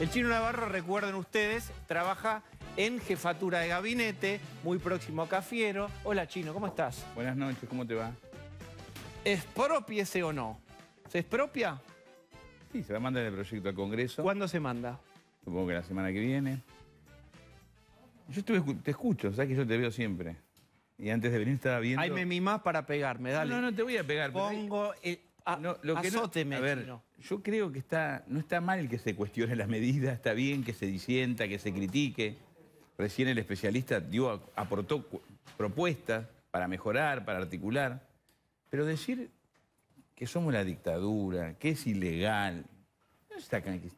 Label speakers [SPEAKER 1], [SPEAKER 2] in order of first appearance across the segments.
[SPEAKER 1] El chino Navarro, recuerden ustedes, trabaja en jefatura de gabinete, muy próximo a Cafiero. Hola chino, ¿cómo estás? Buenas noches, ¿cómo te va? ese
[SPEAKER 2] o no? ¿Se expropia? Sí, se va a mandar el proyecto al Congreso. ¿Cuándo se manda? Supongo que la semana que viene. Yo te escucho, sabes que yo te veo siempre. Y antes de venir estaba viendo... Ay, me mimás para pegarme, dale. No, no, no te voy a pegar. Pongo lo que no, yo creo que está, no está mal que se cuestione las medidas, está bien que se disienta, que se critique. Recién el especialista dio, aportó propuestas para mejorar, para articular. Pero decir que somos la dictadura, que es ilegal,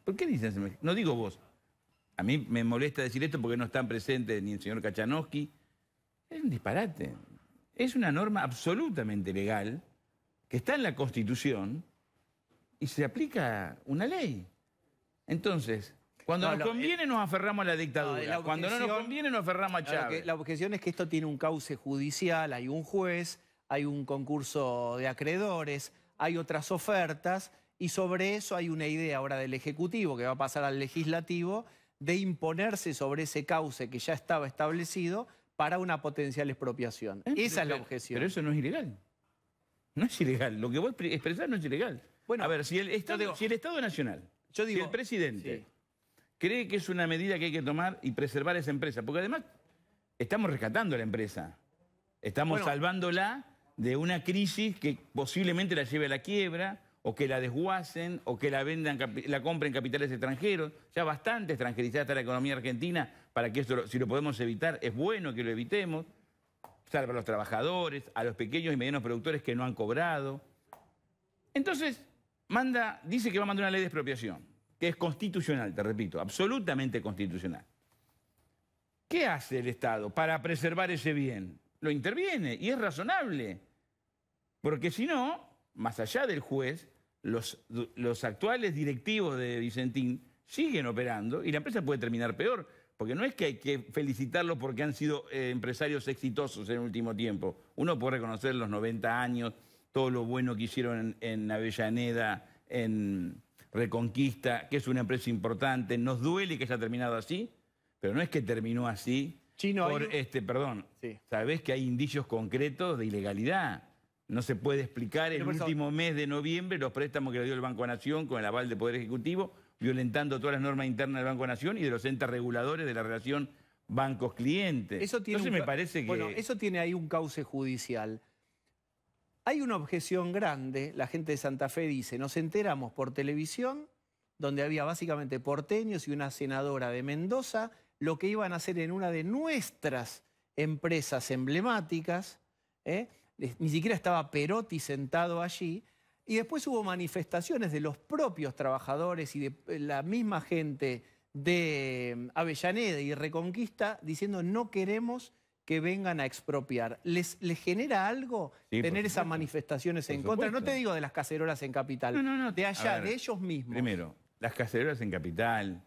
[SPEAKER 2] ¿Por qué dicen? No digo vos. A mí me molesta decir esto porque no están presentes ni el señor Kachanowski. Es un disparate. Es una norma absolutamente legal está en la Constitución y se aplica una ley. Entonces, cuando nos conviene eh, nos aferramos a la dictadura, cuando no nos conviene nos aferramos a Chávez. la objeción es
[SPEAKER 1] que esto tiene un cauce judicial, hay un juez, hay un concurso de acreedores, hay otras ofertas y sobre eso hay una idea ahora del Ejecutivo que va a pasar al Legislativo de imponerse sobre ese cauce que ya estaba establecido para
[SPEAKER 2] una potencial expropiación. Eh, Esa es la objeción. Pero eso no es ilegal. No es ilegal. Lo que vos expresás no es ilegal. Bueno, a ver, si el Estado, si el Estado Nacional, yo digo, el presidente cree que es una medida que hay que tomar y preservar esa empresa, porque además estamos rescatando a la empresa, estamos salvándola de una crisis que posiblemente la lleve a la quiebra o que la desguacen, o que la vendan, la compren capitales extranjeros. Ya bastante extranjerizada está la economía argentina para que esto, si lo podemos evitar, es bueno que lo evitemos salva a los trabajadores, a los pequeños y medianos productores que no han cobrado. Entonces, manda, dice que va a mandar una ley de expropiación, que es constitucional, te repito, absolutamente constitucional. ¿Qué hace el Estado para preservar ese bien? Lo interviene y es razonable, porque si no, más allá del juez, los actuales directivos de Vicentín siguen operando y la empresa puede terminar peor porque no es que hay que felicitarlos porque han sido eh, empresarios exitosos en el último tiempo. Uno puede reconocer los 90 años, todo lo bueno que hicieron en, Avellaneda, en Reconquista, que es una empresa importante. Nos duele que haya terminado así, pero no es que terminó así. Chino, por, este, perdón, sí. sabés que hay indicios concretos de ilegalidad. No se puede explicar el último mes de noviembre los préstamos que le dio el Banco Nación con el aval del Poder Ejecutivo violentando todas las normas internas del Banco Nación y de los entes reguladores de la relación bancos-clientes. me parece que... Bueno, eso
[SPEAKER 1] tiene ahí un cauce judicial. Hay una objeción grande, la gente de Santa Fe dice, nos enteramos por televisión, donde había básicamente porteños y una senadora de Mendoza, lo que iban a hacer en una de nuestras empresas emblemáticas, ¿eh? ni siquiera estaba Perotti sentado allí, y después hubo manifestaciones de los propios trabajadores y de eh, la misma gente de mm, Avellaneda y Reconquista diciendo no queremos que vengan a expropiar. ¿Les, genera algo tener esas manifestaciones en contra? No te digo de las cacerolas en Capital, no, no, de allá, de ellos mismos. Primero,
[SPEAKER 2] las cacerolas en Capital,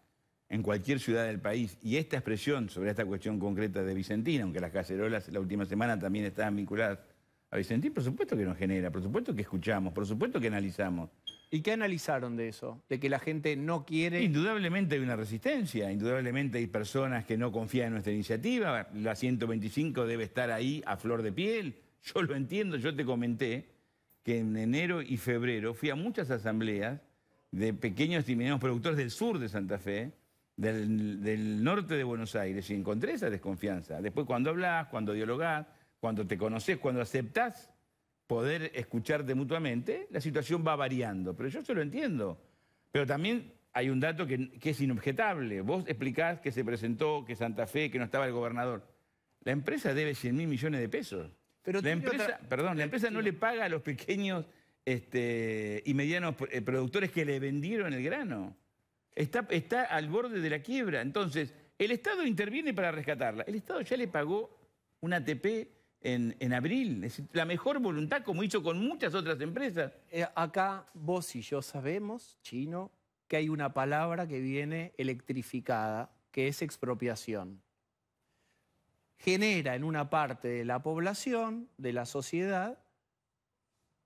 [SPEAKER 2] en cualquier ciudad del país, y esta expresión sobre esta cuestión concreta de Vicentina, aunque las cacerolas la última semana también estaban vinculadas a Vicentín, por supuesto que nos genera, por supuesto que escuchamos, por supuesto que analizamos. ¿Y qué analizaron de eso? ¿De que la gente no quiere...? Indudablemente hay una resistencia, indudablemente hay personas que no confían en nuestra iniciativa, la 125 debe estar ahí a flor de piel, yo lo entiendo, yo te comenté que en enero y febrero fui a muchas asambleas de pequeños y medianos productores del sur de Santa Fe, del, norte de Buenos Aires, y encontré esa desconfianza. Después cuando hablas, cuando dialogás, cuando te conoces, cuando aceptás poder escucharte mutuamente, la situación va variando. Pero yo se lo entiendo. Pero también hay un dato que, es inobjetable. Vos explicás que se presentó, que Santa Fe, que no estaba el gobernador. La empresa debe 100 mil millones de pesos. Pero la empresa, perdón, la empresa no le paga a los pequeños este, y medianos eh, productores que le vendieron el grano. Está, está al borde de la quiebra. Entonces, el Estado interviene para rescatarla. El Estado ya le pagó un ATP en, abril. Es la mejor voluntad, como hizo con muchas otras empresas. Eh, acá vos y yo sabemos, chino, que hay una palabra que viene
[SPEAKER 1] electrificada, que es expropiación. Genera en una parte de la población, de la sociedad,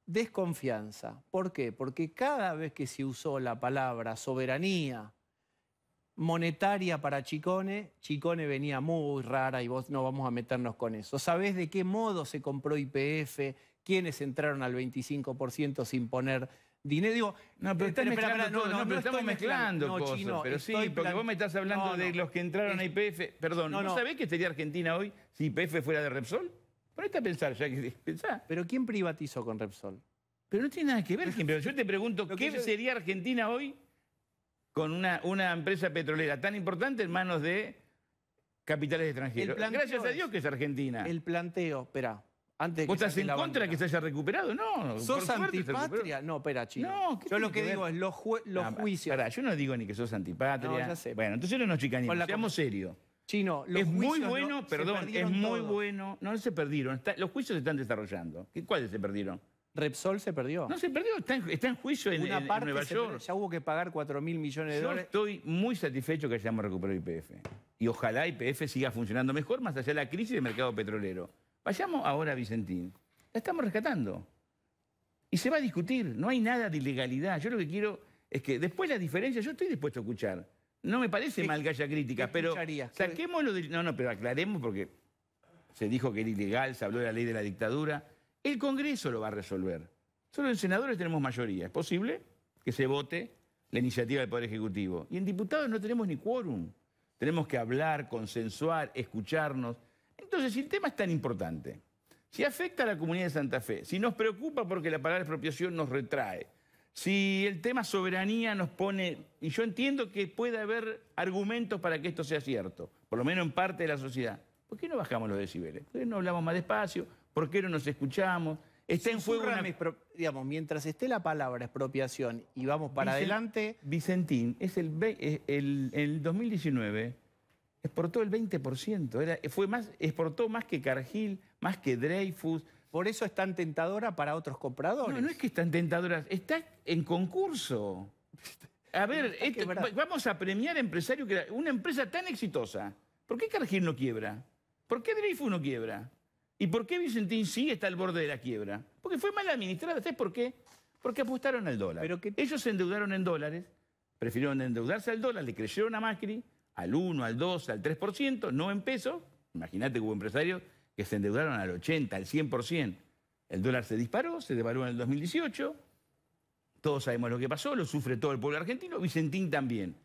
[SPEAKER 1] desconfianza. ¿Por qué? Porque cada vez que se usó la palabra soberanía, monetaria para Chicone, Chicone venía muy rara y vos no vamos a meternos con eso. ¿Sabés de qué modo se compró IPF? ¿Quiénes entraron al 25%
[SPEAKER 2] sin poner dinero?
[SPEAKER 1] Digo, no, pero eh, estás mezclando no, pero estamos mezclando, pero sí, porque vos me estás hablando de los que entraron a IPF. Perdón, ¿no, sabés
[SPEAKER 2] qué sería Argentina hoy si IPF fuera de Repsol? Ponete a pensar, ya que pensá. ¿Pero quién privatizó con Repsol? Pero no tiene nada que ver Pero Yo te pregunto, ¿qué sería Argentina hoy con una, una empresa petrolera tan importante en manos de capitales extranjeros. Gracias a Dios que es Argentina. El planteo, espera, antes ¿Vos estás en contra de que se haya recuperado? No. ¿Sos antipatria? No, espera,
[SPEAKER 1] chino. yo lo que, digo
[SPEAKER 2] es los, ah, juicios. Esperá, yo no digo ni que sos antipatria. Bueno, entonces no nos chicanemos, seamos serios.
[SPEAKER 1] Chino, los es muy bueno, perdón, es muy
[SPEAKER 2] bueno. No, no se perdieron. los juicios se están desarrollando. ¿Cuáles se perdieron? Repsol se perdió. No se perdió, está en, juicio en, Una parte Nueva ya hubo que pagar 4 mil
[SPEAKER 1] millones de Yo dólares.
[SPEAKER 2] estoy muy satisfecho que hayamos recuperado IPF. Y ojalá IPF siga funcionando mejor, más allá de la crisis del mercado petrolero. Vayamos ahora a Vicentín. La estamos rescatando. Y se va a discutir, no hay nada de ilegalidad. Yo lo que quiero es que después la diferencia, yo estoy dispuesto a escuchar. No me parece mal que haya críticas, pero lo de... No, no, pero aclaremos porque se dijo que era ilegal, se habló de la ley de la dictadura. El Congreso lo va a resolver. Solo en senadores tenemos mayoría. Es posible que se vote la iniciativa del Poder Ejecutivo. Y en diputados no tenemos ni quórum. Tenemos que hablar, consensuar, escucharnos. Entonces, si el tema es tan importante, si afecta a la comunidad de Santa Fe, si nos preocupa porque la palabra expropiación nos retrae, si el tema soberanía nos pone, y yo entiendo que puede haber argumentos para que esto sea cierto, por lo menos en parte de la sociedad, ¿por qué no bajamos los decibeles? ¿Por qué no hablamos más despacio? ¿Por qué no nos escuchamos? Está en fuego digamos, mientras
[SPEAKER 1] esté la palabra expropiación y vamos para adelante...
[SPEAKER 2] Vicentín, es el, 2019 exportó el 20%. Era, fue más, exportó más que Cargill, más que Dreyfus. Por eso es tan tentadora para otros compradores. No, no es que es tan tentadora, está en concurso. A ver, vamos a premiar a empresarios que una empresa tan exitosa. ¿Por qué Cargill no quiebra? ¿Por qué Dreyfus no quiebra? ¿Y por qué Vicentín sí está al borde de la quiebra? Porque fue mal administrada. ¿Sabes por qué? Porque apostaron al dólar. ¿Pero Ellos se endeudaron en dólares, prefirieron endeudarse al dólar, le creyeron a Macri al 1, al 2, al 3%, no en pesos. Imagínate que hubo empresarios que se endeudaron al 80, al 100%. El dólar se disparó, se devaluó en el 2018. Todos sabemos lo que pasó, lo sufre todo el pueblo argentino, Vicentín también.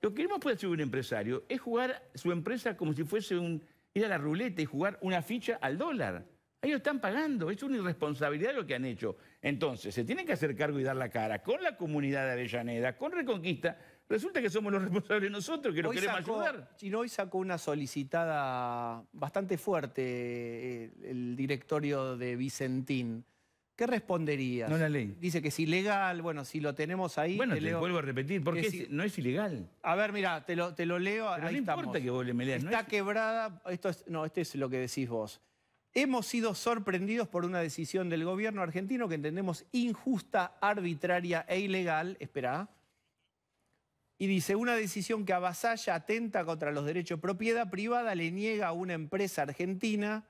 [SPEAKER 2] Lo que no puede hacer un empresario es jugar su empresa como si fuese un ir a la ruleta y jugar una ficha al dólar. Ahí lo están pagando, es una irresponsabilidad lo que han hecho. Entonces, se tienen que hacer cargo y dar la cara con la comunidad de Avellaneda, con Reconquista. Resulta que somos los responsables nosotros, que nos queremos ayudar. Y hoy sacó una solicitada bastante fuerte
[SPEAKER 1] eh, el directorio de Vicentín ¿Qué responderías? No la ley. Dice que es ilegal, bueno, si lo tenemos ahí. Bueno, te, vuelvo a repetir, porque
[SPEAKER 2] no es ilegal.
[SPEAKER 1] A ver, mira, te lo, te lo leo. Pero no importa que vos me leas, no quebrada, esto es, no, este es lo que decís vos. Hemos sido sorprendidos por una decisión del gobierno argentino que entendemos injusta, arbitraria e ilegal. Espera. Y dice, una decisión que avasalla, atenta contra los derechos de propiedad privada, le niega a una empresa argentina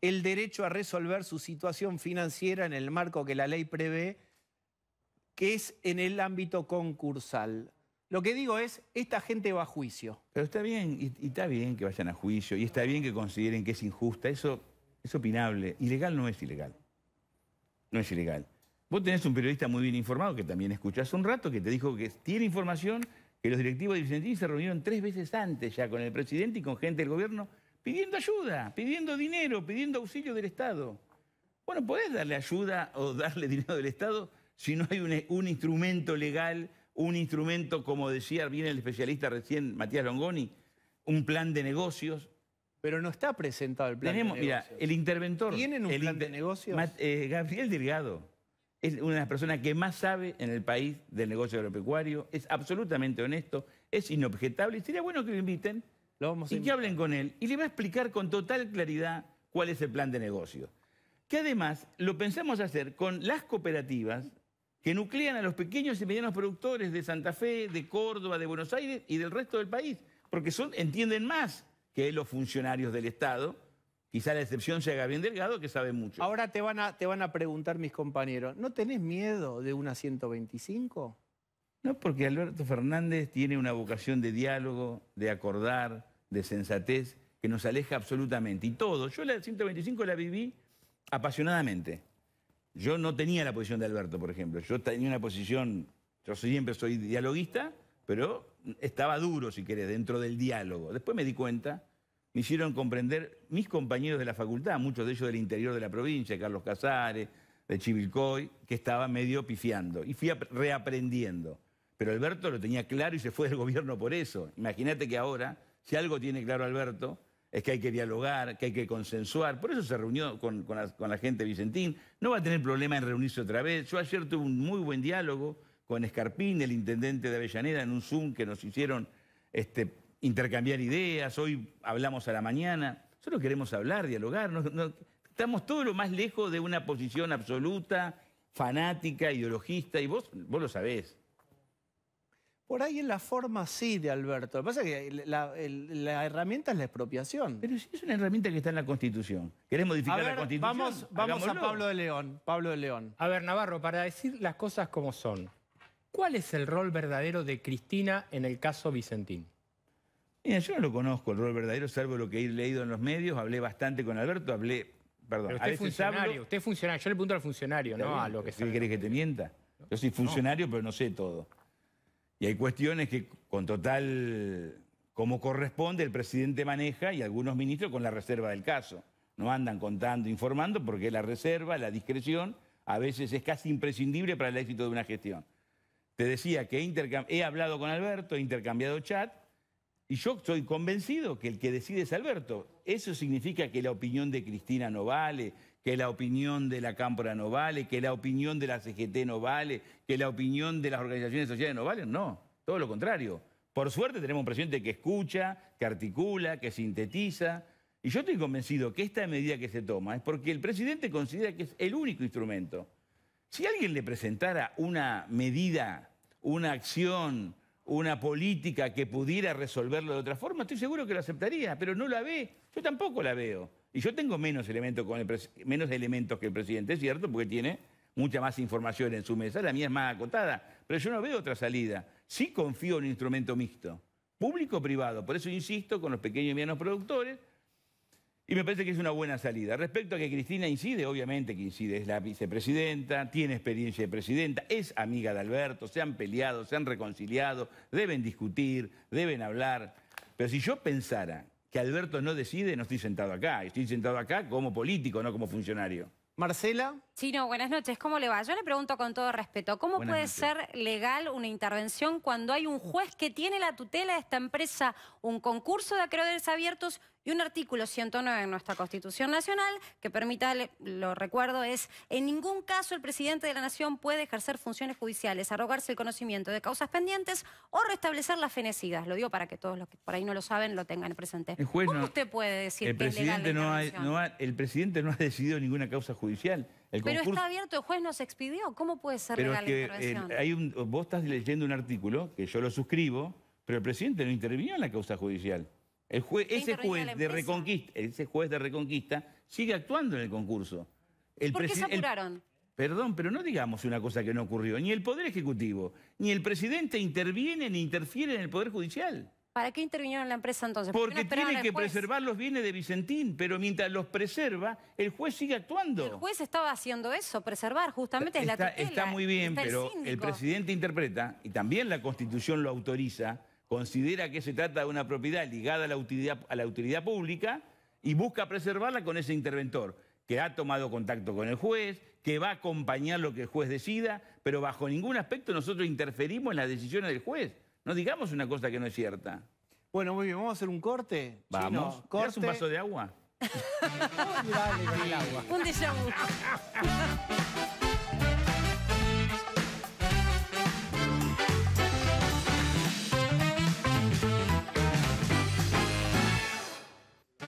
[SPEAKER 1] el derecho a resolver su situación financiera en el marco que la ley prevé, que es en el ámbito concursal. Lo que digo es, esta gente va a juicio.
[SPEAKER 2] Pero está bien, y, está bien que vayan a juicio, y está bien que consideren que es injusta, eso es opinable. Ilegal no es ilegal. No es ilegal. Vos tenés un periodista muy bien informado, que también escuchás un rato, que te dijo que tiene información que los directivos de Vicentini se reunieron tres veces antes ya con el presidente y con gente del gobierno pidiendo ayuda, pidiendo dinero, pidiendo auxilio del Estado. Bueno, podés darle ayuda o darle dinero del Estado si no hay un, instrumento legal, un instrumento, como decía bien el especialista recién, Matías Longoni, un plan de negocios. Pero no está presentado el plan de negocios. Mira, el interventor. ¿Tienen un plan de negocios? Eh, Gabriel Delgado es una de las personas que más sabe en el país del negocio agropecuario, es absolutamente honesto, es inobjetable sería bueno que lo inviten y que hablen con él. Y le va a explicar con total claridad cuál es el plan de negocio. Que además lo pensamos hacer con las cooperativas que nuclean a los pequeños y medianos productores de Santa Fe, de Córdoba, de Buenos Aires y del resto del país, porque son, entienden más que los funcionarios del Estado. Quizá la excepción sea Gabriel Delgado, que sabe mucho. Ahora te van a, te van a preguntar mis compañeros, ¿no tenés miedo de una 125? No, porque Alberto Fernández tiene una vocación de diálogo, de acordar, de sensatez, que nos aleja absolutamente. Y todo. Yo la 125 la viví apasionadamente. Yo no tenía la posición de Alberto, por ejemplo. Yo tenía una posición, yo siempre soy dialoguista, pero estaba duro, si querés, dentro del diálogo. Después me di cuenta, me hicieron comprender mis compañeros de la facultad, muchos de ellos del interior de la provincia, Carlos Casares, de Chivilcoy, que estaba medio pifiando. Y fui reaprendiendo. Pero Alberto lo tenía claro y se fue del gobierno por eso. Imagínate que ahora, si algo tiene claro Alberto, es que hay que dialogar, que hay que consensuar. Por eso se reunió con, la, gente Vicentín. No va a tener problema en reunirse otra vez. Yo ayer tuve un muy buen diálogo con Escarpín, el intendente de Avellaneda, en un Zoom que nos hicieron este, intercambiar ideas. Hoy hablamos a la mañana. Solo queremos hablar, dialogar. No, estamos todo lo más lejos de una posición absoluta, fanática, ideologista. Y vos, vos lo sabés.
[SPEAKER 1] Por ahí en la forma sí de Alberto. Lo que pasa es que la,
[SPEAKER 2] herramienta es la expropiación. Pero si es una herramienta que está en la Constitución. ¿Querés modificar la Constitución? Vamos, vamos a Pablo
[SPEAKER 1] de León. Pablo de León. A ver, Navarro, para decir las
[SPEAKER 2] cosas como son, ¿cuál es el rol verdadero de Cristina en el caso Vicentín? Mira, yo no lo conozco el rol verdadero, salvo lo que he leído en los medios. Hablé bastante con Alberto, hablé. Perdón, Pero usted es funcionario,
[SPEAKER 1] usted funcionario. Yo le pregunto al funcionario, no lo que ¿Qué querés
[SPEAKER 2] que te mienta? Yo soy funcionario, pero no sé todo. Y hay cuestiones que con total, como corresponde, el presidente maneja y algunos ministros con la reserva del caso. No andan contando, informando, porque la reserva, la discreción, a veces es casi imprescindible para el éxito de una gestión. Te decía que he hablado con Alberto, he intercambiado chat, y yo estoy convencido que el que decide es Alberto. Eso significa que la opinión de Cristina no vale, que la opinión de la Cámpora no vale, que la opinión de la CGT no vale, que la opinión de las organizaciones sociales no vale. No, todo lo contrario. Por suerte tenemos un presidente que escucha, que articula, que sintetiza. Y yo estoy convencido que esta medida que se toma es porque el presidente considera que es el único instrumento. Si alguien le presentara una medida, una acción, una política que pudiera resolverlo de otra forma, estoy seguro que lo aceptaría, pero no la ve. Yo tampoco la veo. Y yo tengo menos, elementos que el presidente, es cierto, porque tiene mucha más información en su mesa, la mía es más acotada, pero yo no veo otra salida. Sí confío en un instrumento mixto, público-privado, por eso insisto con los pequeños y medianos productores, y me parece que es una buena salida. Respecto a que Cristina incide, obviamente que incide, es la vicepresidenta, tiene experiencia de presidenta, es amiga de Alberto, se han peleado, se han reconciliado, deben discutir, deben hablar. Pero si yo pensara que Alberto no decide, no estoy sentado acá, estoy sentado acá como político, no como funcionario. Marcela.
[SPEAKER 1] Sí, no, buenas noches. ¿Cómo le va? Yo le pregunto con todo respeto, ¿cómo puede ser legal una intervención cuando hay un juez que tiene la tutela de esta empresa, un concurso de acreedores abiertos y un artículo 109 de nuestra Constitución Nacional que permita, lo recuerdo, es en ningún caso el presidente de la Nación puede ejercer funciones judiciales, arrogarse el conocimiento de causas pendientes o restablecer las fenecidas. Lo digo para que todos los que por ahí no lo saben lo tengan presente. El juez ¿Cómo usted puede decir que presidente es legal la no,
[SPEAKER 2] no El presidente no ha decidido ninguna causa judicial pero está
[SPEAKER 1] abierto, el juez nos expidió. ¿Cómo puede ser legal la eh, intervención?
[SPEAKER 2] hay vos estás leyendo un artículo, que yo lo suscribo, pero el presidente no intervino en la causa judicial. ese juez de Reconquista, sigue actuando en el concurso. El ¿Por qué se apuraron? perdón, pero no digamos una cosa que no ocurrió. Ni el Poder Ejecutivo, ni el presidente interviene ni interfiere en el Poder Judicial.
[SPEAKER 1] ¿Para qué intervinieron en la empresa entonces? Porque tiene que preservar
[SPEAKER 2] los bienes de Vicentín, pero mientras los preserva, el juez sigue actuando. El juez
[SPEAKER 1] estaba haciendo eso, preservar, justamente es la tutela. Está muy bien, pero el, presidente
[SPEAKER 2] interpreta, y también la Constitución lo autoriza, considera que se trata de una propiedad ligada a la utilidad, a la utilidad pública y busca preservarla con ese interventor, que ha tomado contacto con el juez, que va a acompañar lo que el juez decida, pero bajo ningún aspecto nosotros interferimos en las decisiones del juez. No digamos una cosa que no es cierta.
[SPEAKER 1] Bueno, muy bien, vamos a hacer un corte.
[SPEAKER 2] Vamos. un vaso de agua? con
[SPEAKER 1] el agua. Un déjà